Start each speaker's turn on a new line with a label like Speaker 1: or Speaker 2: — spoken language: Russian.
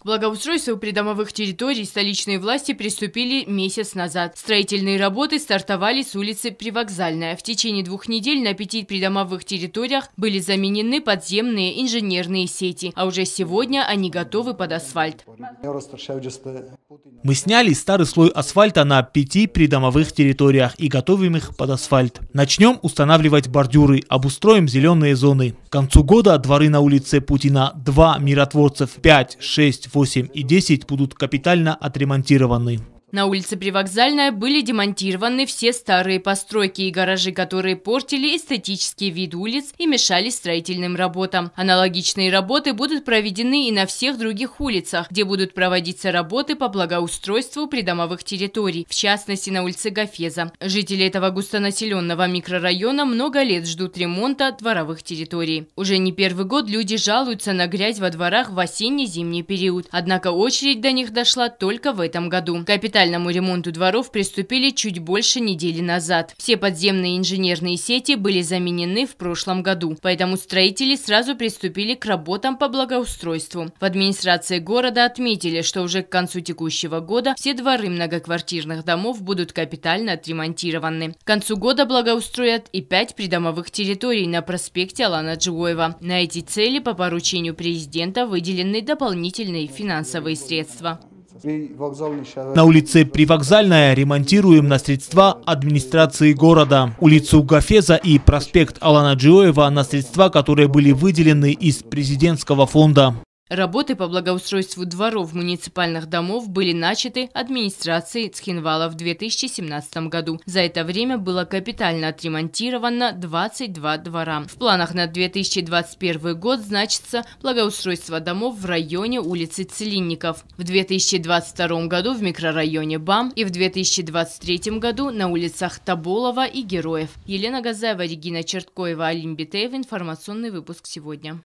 Speaker 1: К благоустройству придомовых территорий столичные власти приступили месяц назад. Строительные работы стартовали с улицы Привокзальная. В течение двух недель на пяти придомовых территориях были заменены подземные инженерные сети, а уже сегодня они готовы под асфальт.
Speaker 2: Мы сняли старый слой асфальта на пяти придомовых территориях и готовим их под асфальт. Начнем устанавливать бордюры, обустроим зеленые зоны. К концу года дворы на улице Путина 2 миротворцев 5, 6, 8 и 10 будут капитально отремонтированы.
Speaker 1: На улице Привокзальная были демонтированы все старые постройки и гаражи, которые портили эстетический вид улиц и мешали строительным работам. Аналогичные работы будут проведены и на всех других улицах, где будут проводиться работы по благоустройству придомовых территорий, в частности на улице Гафеза. Жители этого густонаселенного микрорайона много лет ждут ремонта дворовых территорий. Уже не первый год люди жалуются на грязь во дворах в осенне-зимний период, однако очередь до них дошла только в этом году. Капитан капитальному ремонту дворов приступили чуть больше недели назад. Все подземные инженерные сети были заменены в прошлом году, поэтому строители сразу приступили к работам по благоустройству. В администрации города отметили, что уже к концу текущего года все дворы многоквартирных домов будут капитально отремонтированы. К концу года благоустроят и пять придомовых территорий на проспекте Алана Джуоева. На эти цели по поручению президента выделены дополнительные финансовые средства.
Speaker 2: На улице Привокзальная ремонтируем на средства администрации города. Улицу Гафеза и проспект Алана Джиоева на средства, которые были выделены из президентского фонда.
Speaker 1: Работы по благоустройству дворов муниципальных домов были начаты администрацией Цхинвала в 2017 году. За это время было капитально отремонтировано 22 двора. В планах на 2021 год значится благоустройство домов в районе улицы Целинников, в 2022 году в микрорайоне БАМ и в 2023 году на улицах Таболова и Героев. Елена Газаева, Регина Черткоева, Алим Битеев. Информационный выпуск сегодня.